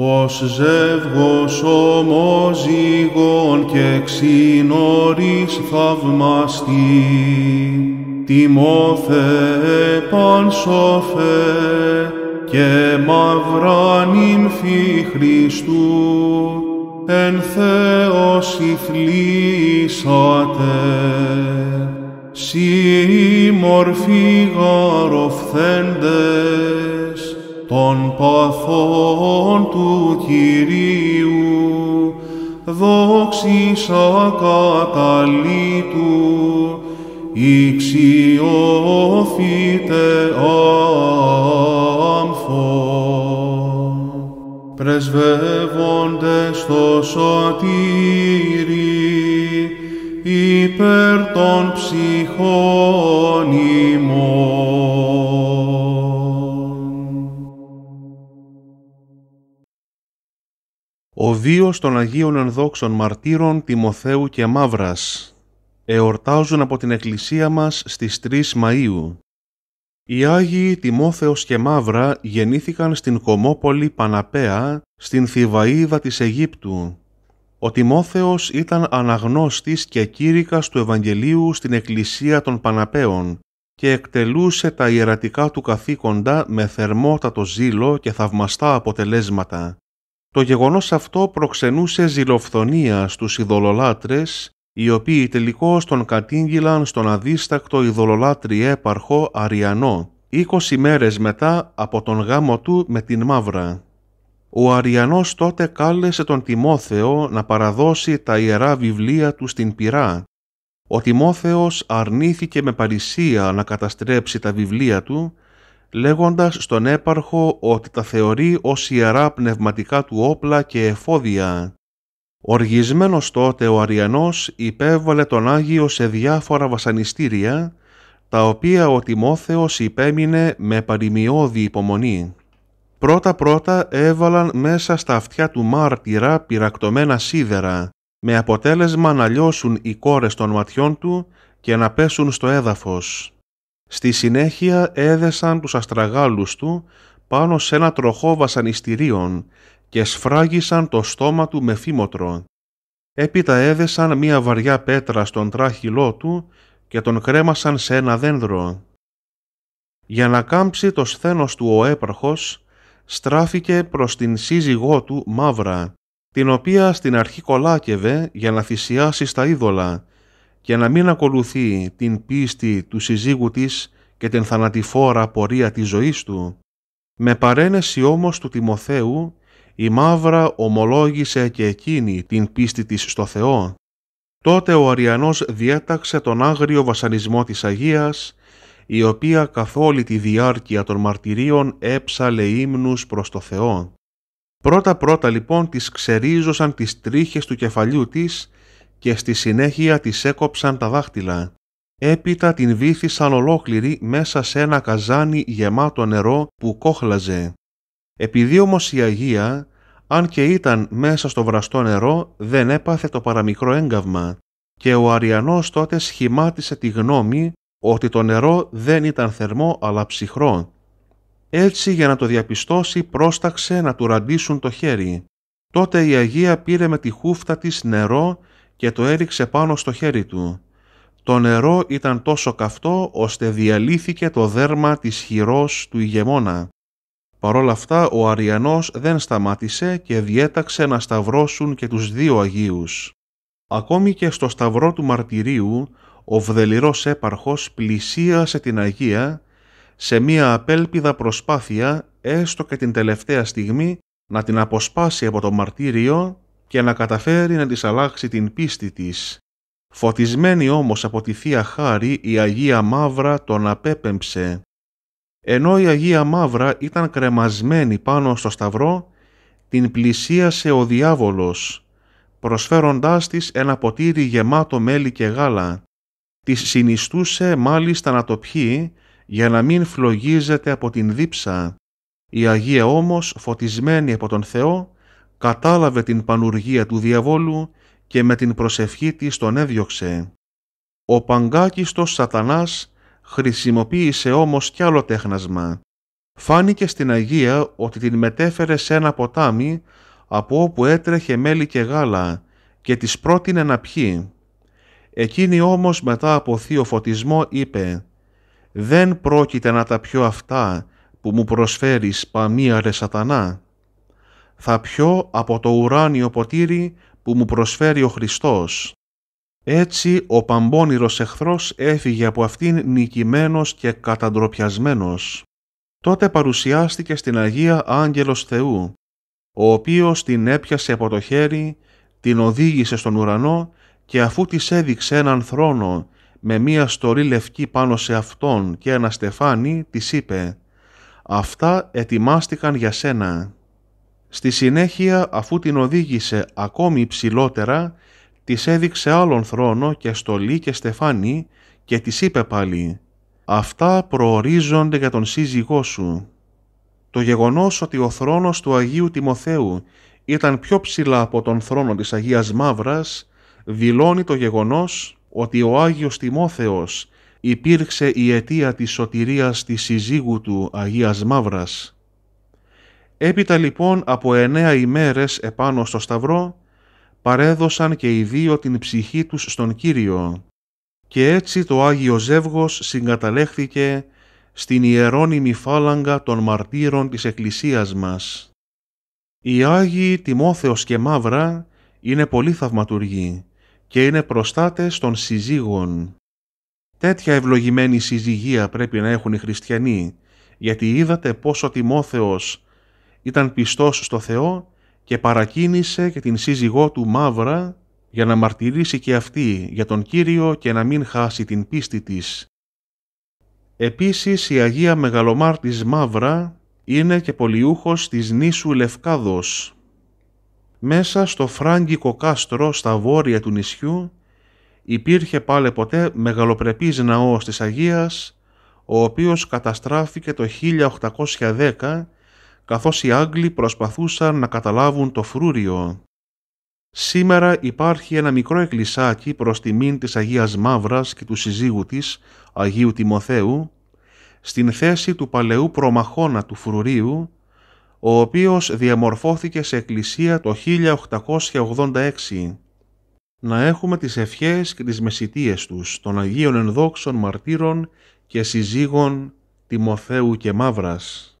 Ως ζεύγος ομοζυγών και ξύνορης θαυμαστή, Τιμόθε πανσοφέ και μαύρα νυμφή Χριστού, εν Θεός ηθλήσατε. Συ γαροφθέντε, των παθών του Κυρίου, δόξησα καταλήτου, ηξιώθητε αμφό, Πρεσβεύονται στο σωτήρι, υπέρ των ψυχών ημών, ο βίος των Αγίων Ενδόξων Μαρτύρων Τιμοθέου και Μαύρας εορτάζουν από την Εκκλησία μας στις 3 Μαΐου. Οι Άγιοι Τιμόθεος και Μαύρα γεννήθηκαν στην Κομόπολη Παναπέα, στην Θηβαΐδα της Αιγύπτου. Ο Τιμόθεος ήταν αναγνώστης και κήρυκας του Ευαγγελίου στην Εκκλησία των Παναπέων και εκτελούσε τα ιερατικά του καθήκοντα με θερμότατο ζήλο και θαυμαστά αποτελέσματα. Το γεγονός αυτό προξενούσε ζηλοφθονία στους ειδωλολάτρες, οι οποίοι τελικώς τον κατήγγυλαν στον αδίστακτο ειδωλολάτρη έπαρχο Αριανό, είκοσι μέρες μετά από τον γάμο του με την Μαύρα. Ο Αριανός τότε κάλεσε τον Τιμόθεο να παραδώσει τα Ιερά Βιβλία του στην πυρά. Ο Τιμόθεος αρνήθηκε με παρησία να καταστρέψει τα βιβλία του λέγοντας στον έπαρχο ότι τα θεωρεί ως ιερά πνευματικά του όπλα και εφόδια. Οργισμένος τότε ο Αριανός υπέβαλε τον Άγιο σε διάφορα βασανιστήρια, τα οποία ο Τιμόθεος υπέμεινε με παρημιώδη υπομονή. Πρώτα-πρώτα έβαλαν μέσα στα αυτιά του μάρτυρα πυρακτωμένα σίδερα, με αποτέλεσμα να λιώσουν οι κόρες των ματιών του και να πέσουν στο έδαφος. Στη συνέχεια έδεσαν τους αστραγάλους του πάνω σε ένα τροχό βασανιστήριων και σφράγισαν το στόμα του με φήμοτρο. Έπειτα έδεσαν μία βαριά πέτρα στον τράχυλό του και τον κρέμασαν σε ένα δέντρο. Για να κάμψει το σθένος του ο έπαρχος, στράφηκε προς την σύζυγό του Μαύρα, την οποία στην αρχή κολάκευε για να θυσιάσει στα είδωλα, και να μην ακολουθεί την πίστη του συζύγου της και την θανατηφόρα πορεία της ζωής του. Με παρένεση όμως του Τιμοθέου, η μαύρα ομολόγησε και εκείνη την πίστη της στο Θεό. Τότε ο Αριανός διέταξε τον άγριο βασανισμό της Αγίας, η οποία καθ' όλη τη διάρκεια των μαρτυρίων έψαλε ύμνους προς το Θεό. Πρώτα-πρώτα λοιπόν τις ξερίζωσαν τις τρίχες του κεφαλιού της και στη συνέχεια της έκοψαν τα δάχτυλα. Έπειτα την βήθησαν ολόκληρη μέσα σε ένα καζάνι γεμάτο νερό που κόχλαζε. Επειδή όμως η Αγία, αν και ήταν μέσα στο βραστό νερό, δεν έπαθε το παραμικρό έγκαυμα και ο Αριανός τότε σχημάτισε τη γνώμη ότι το νερό δεν ήταν θερμό αλλά ψυχρό. Έτσι για να το διαπιστώσει πρόσταξε να του ραντίσουν το χέρι. Τότε η Αγία πήρε με τη χούφτα της νερό και το έριξε πάνω στο χέρι του. Το νερό ήταν τόσο καυτό ώστε διαλύθηκε το δέρμα της χειρός του ηγεμόνα. Παρ' όλα αυτά ο Αριανός δεν σταμάτησε και διέταξε να σταυρώσουν και τους δύο Αγίους. Ακόμη και στο σταυρό του μαρτυρίου ο βδελιρός έπαρχος πλησίασε την Αγία σε μία απέλπιδα προσπάθεια έστω και την τελευταία στιγμή να την αποσπάσει από το μαρτύριο και να καταφέρει να της αλλάξει την πίστη της. Φωτισμένη όμως από τη Θεία Χάρη, η Αγία Μαύρα τον απέπεμψε. Ενώ η Αγία Μαύρα ήταν κρεμασμένη πάνω στο σταυρό, την πλησίασε ο διάβολος, προσφέροντάς της ένα ποτήρι γεμάτο μέλι και γάλα. Της συνιστούσε μάλιστα να το πιει για να μην φλογίζεται από την δίψα. Η Αγία όμως, φωτισμένη από τον Θεό, κατάλαβε την πανουργία του διαβόλου και με την προσευχή της τον έδιωξε. Ο παγκάκιστος σατανάς χρησιμοποίησε όμως κι άλλο τέχνασμα. Φάνηκε στην Αγία ότι την μετέφερε σε ένα ποτάμι από όπου έτρεχε μέλι και γάλα και της πρότεινε να πιει. Εκείνη όμως μετά από θείο φωτισμό είπε «Δεν πρόκειται να τα πιω αυτά που μου προσφέρεις παμίαρε σατανά» θα πιω από το ουράνιο ποτήρι που μου προσφέρει ο Χριστός. Έτσι ο παμπώνυρος εχθρός έφυγε από αυτήν νικημένος και καταντροπιασμένος. Τότε παρουσιάστηκε στην Αγία Άγγελος Θεού, ο οποίος την έπιασε από το χέρι, την οδήγησε στον ουρανό και αφού της έδειξε έναν θρόνο με μία στολή λευκή πάνω σε αυτόν και ένα στεφάνι, της είπε «Αυτά ετοιμάστηκαν για σένα». Στη συνέχεια, αφού την οδήγησε ακόμη ψηλότερα, της έδειξε άλλον θρόνο και στολή και στεφάνι και της είπε πάλι «Αυτά προορίζονται για τον σύζυγό σου». Το γεγονός ότι ο θρόνος του Αγίου Τιμοθέου ήταν πιο ψηλά από τον θρόνο της Αγίας Μαύρας, δηλώνει το γεγονός ότι ο Άγιος Τιμόθεος υπήρξε η αιτία της σωτηρίας της συζύγου του Αγίας Μαύρας. Έπειτα λοιπόν από εννέα ημέρες επάνω στο σταυρό, παρέδωσαν και οι δύο την ψυχή τους στον Κύριο και έτσι το Άγιο Ζεύγος συγκαταλέχθηκε στην ιερώνυμη φάλαγγα των μαρτύρων της Εκκλησίας μας. Οι Άγιοι Τιμόθεος και Μαύρα είναι πολύ θαυματουργοί και είναι προστάτες των συζύγων. Τέτοια ευλογημένη συζυγία πρέπει να έχουν οι χριστιανοί, γιατί είδατε πόσο Τιμόθεος ήταν πιστός στο Θεό και παρακίνησε και την σύζυγό του Μαύρα για να μαρτυρήσει και αυτή για τον Κύριο και να μην χάσει την πίστη της. Επίσης η Αγία Μεγαλομάρτης Μαύρα είναι και πολιούχος της νήσου Λευκάδος. Μέσα στο φράγκικο κάστρο στα βόρεια του νησιού υπήρχε πάλι ποτέ μεγαλοπρεπής ναός της Αγίας, ο οποίος καταστράφηκε το 1810 καθώς οι Άγγλοι προσπαθούσαν να καταλάβουν το φρούριο. Σήμερα υπάρχει ένα μικρό εκκλησάκι προς τιμήν της Αγίας Μαύρας και του συζύγου της, Αγίου Τιμοθέου, στην θέση του παλαιού προμαχώνα του φρουρίου, ο οποίος διαμορφώθηκε σε εκκλησία το 1886. Να έχουμε τις ευχές και τις μεσητείες τους, των Αγίων Ενδόξων Μαρτύρων και συζύγων Τιμοθέου και Μαύρας.